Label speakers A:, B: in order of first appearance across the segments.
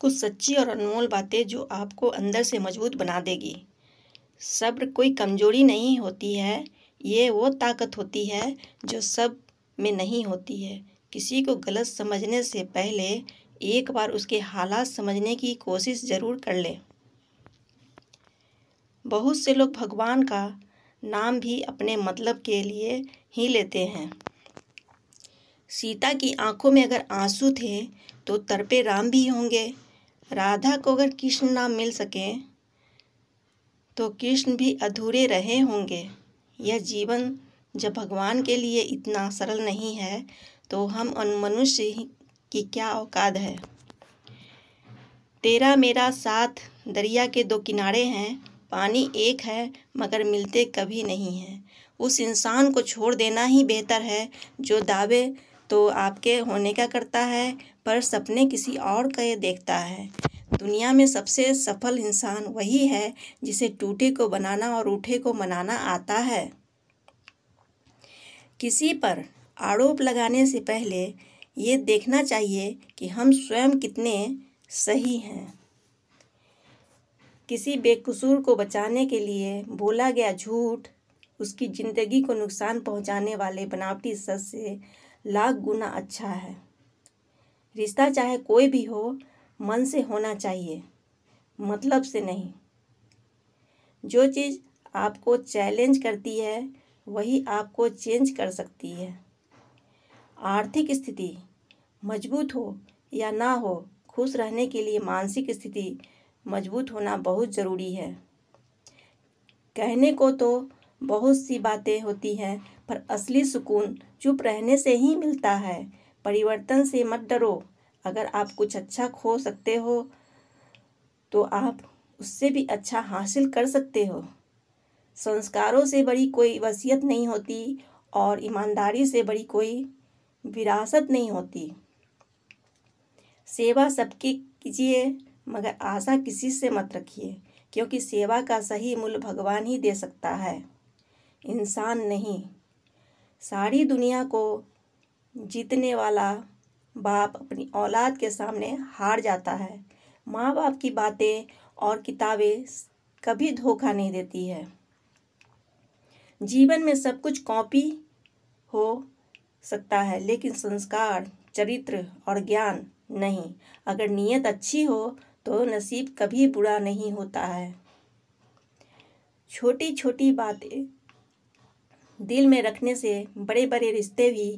A: कुछ सच्ची और अनमोल बातें जो आपको अंदर से मजबूत बना देगी सब्र कोई कमजोरी नहीं होती है ये वो ताकत होती है जो सब में नहीं होती है किसी को गलत समझने से पहले एक बार उसके हालात समझने की कोशिश ज़रूर कर लें बहुत से लोग भगवान का नाम भी अपने मतलब के लिए ही लेते हैं सीता की आंखों में अगर आंसू थे तो तरपे राम भी होंगे राधा को अगर कृष्ण ना मिल सके तो कृष्ण भी अधूरे रहे होंगे यह जीवन जब भगवान के लिए इतना सरल नहीं है तो हम मनुष्य की क्या औकात है तेरा मेरा साथ दरिया के दो किनारे हैं पानी एक है मगर मिलते कभी नहीं हैं उस इंसान को छोड़ देना ही बेहतर है जो दावे तो आपके होने का करता है पर सपने किसी और का देखता है दुनिया में सबसे सफल इंसान वही है जिसे टूटे को बनाना और रूठे को मनाना आता है किसी पर आरोप लगाने से पहले ये देखना चाहिए कि हम स्वयं कितने सही हैं किसी बेकसूर को बचाने के लिए बोला गया झूठ उसकी ज़िंदगी को नुकसान पहुंचाने वाले बनावटी सच से लाख गुना अच्छा है रिश्ता चाहे कोई भी हो मन से होना चाहिए मतलब से नहीं जो चीज़ आपको चैलेंज करती है वही आपको चेंज कर सकती है आर्थिक स्थिति मजबूत हो या ना हो खुश रहने के लिए मानसिक स्थिति मजबूत होना बहुत ज़रूरी है कहने को तो बहुत सी बातें होती हैं पर असली सुकून चुप रहने से ही मिलता है परिवर्तन से मत डरो अगर आप कुछ अच्छा खो सकते हो तो आप उससे भी अच्छा हासिल कर सकते हो संस्कारों से बड़ी कोई वसीयत नहीं होती और ईमानदारी से बड़ी कोई विरासत नहीं होती सेवा सबकी कीजिए मगर आशा किसी से मत रखिए क्योंकि सेवा का सही मूल्य भगवान ही दे सकता है इंसान नहीं सारी दुनिया को जीतने वाला बाप अपनी औलाद के सामने हार जाता है माँ बाप की बातें और किताबें कभी धोखा नहीं देती है जीवन में सब कुछ कॉपी हो सकता है लेकिन संस्कार चरित्र और ज्ञान नहीं अगर नीयत अच्छी हो तो नसीब कभी बुरा नहीं होता है छोटी छोटी बातें दिल में रखने से बड़े बड़े रिश्ते भी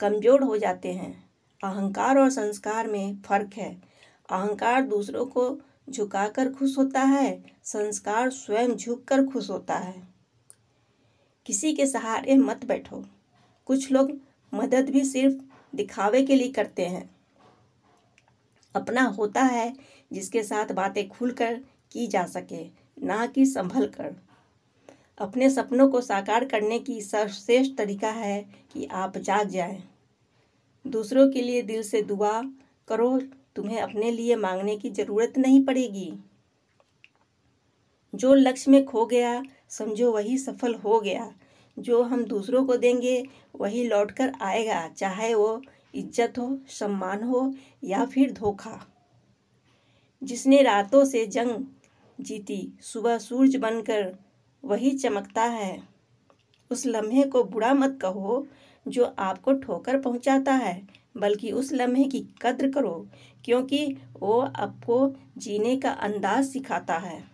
A: कमज़ोर हो जाते हैं अहंकार और संस्कार में फर्क है अहंकार दूसरों को झुकाकर खुश होता है संस्कार स्वयं झुककर खुश होता है किसी के सहारे मत बैठो कुछ लोग मदद भी सिर्फ दिखावे के लिए करते हैं अपना होता है जिसके साथ बातें खुलकर की जा सके ना कि संभल कर अपने सपनों को साकार करने की सर्वश्रेष्ठ तरीका है कि आप जाग जाएं। दूसरों के लिए दिल से दुआ करो तुम्हें अपने लिए मांगने की ज़रूरत नहीं पड़ेगी जो लक्ष्य में खो गया समझो वही सफल हो गया जो हम दूसरों को देंगे वही लौटकर आएगा चाहे वो इज्जत हो सम्मान हो या फिर धोखा जिसने रातों से जंग जीती सुबह सूरज बनकर वही चमकता है उस लम्हे को बुरा मत कहो जो आपको ठोकर पहुंचाता है बल्कि उस लम्हे की कद्र करो क्योंकि वो आपको जीने का अंदाज सिखाता है